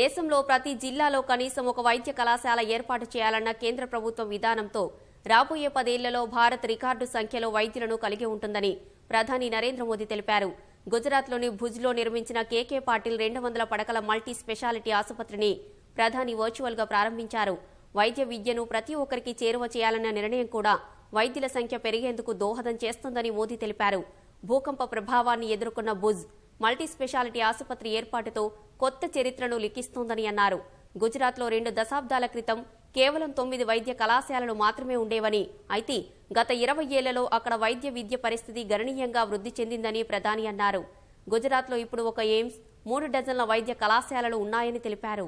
దేశంలో ప్రతి జిల్లాలో కనీసం ఒక వైద్య కళాశాల ఏర్పాటు చేయాలన్న కేంద్ర ప్రభుత్వం విధానంతో రాబోయే పదేళ్లలో భారత్ రికార్డు సంఖ్యలో వైద్యులను కలిగి ఉంటుందని ప్రధాని నరేంద్ర మోదీ తెలిపారు గుజరాత్లోని భుజ్లో నిర్మించిన కేకే పాటిల్ రెండు వందల పడకల మల్టీ స్పెషాలిటీ ఆసుపత్రిని ప్రధాని వర్చువల్గా ప్రారంభించారు వైద్య విద్యను ప్రతి ఒక్కరికి చేరువ చేయాలన్న నిర్ణయం కూడా వైద్యుల సంఖ్య పెరిగేందుకు దోహదం చేస్తుందని మోదీ తెలిపారు భూకంప ప్రభావాన్ని ఎదుర్కొన్న భుజ్ మల్టీ స్పెషాలిటీ ఆసుపత్రి ఏర్పాటుతో కొత్త చరిత్రను లిఖిస్తోందని అన్నారు గుజరాత్లో రెండు దశాబ్దాల క్రితం కేవలం తొమ్మిది వైద్య కళాశాలలు మాత్రమే ఉండేవని అయితే గత ఇరవై ఏళ్లలో అక్కడ వైద్య విద్య పరిస్థితి గణనీయంగా వృద్ధి చెందిందని ప్రధాని అన్నారు గుజరాత్లో ఇప్పుడు ఒక ఎయిమ్స్ మూడు డజన్ల వైద్య కళాశాలలు ఉన్నాయని తెలిపారు